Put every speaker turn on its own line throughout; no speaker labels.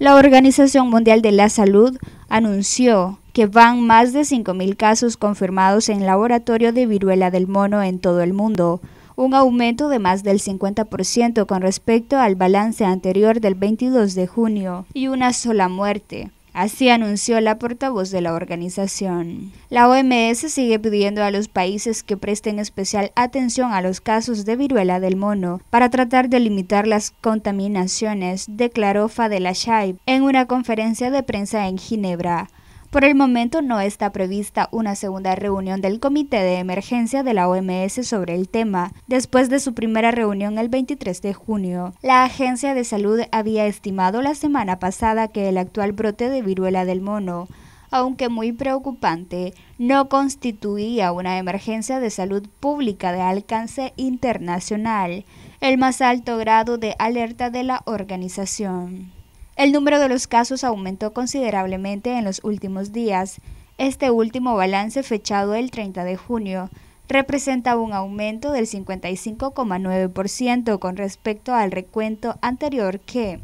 La Organización Mundial de la Salud anunció que van más de 5.000 casos confirmados en laboratorio de viruela del mono en todo el mundo, un aumento de más del 50% con respecto al balance anterior del 22 de junio y una sola muerte. Así anunció la portavoz de la organización. La OMS sigue pidiendo a los países que presten especial atención a los casos de viruela del mono para tratar de limitar las contaminaciones, declaró Fadela Shaib en una conferencia de prensa en Ginebra. Por el momento no está prevista una segunda reunión del Comité de Emergencia de la OMS sobre el tema, después de su primera reunión el 23 de junio. La Agencia de Salud había estimado la semana pasada que el actual brote de viruela del mono aunque muy preocupante, no constituía una emergencia de salud pública de alcance internacional, el más alto grado de alerta de la organización. El número de los casos aumentó considerablemente en los últimos días. Este último balance fechado el 30 de junio representa un aumento del 55,9% con respecto al recuento anterior que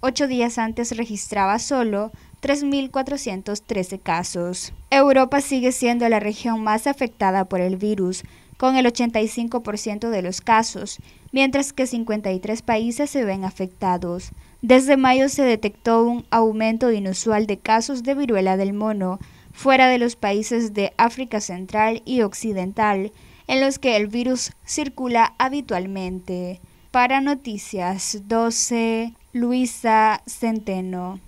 ocho días antes registraba solo 3.413 casos. Europa sigue siendo la región más afectada por el virus, con el 85% de los casos, mientras que 53 países se ven afectados. Desde mayo se detectó un aumento inusual de casos de viruela del mono fuera de los países de África Central y Occidental, en los que el virus circula habitualmente. Para Noticias 12, Luisa Centeno.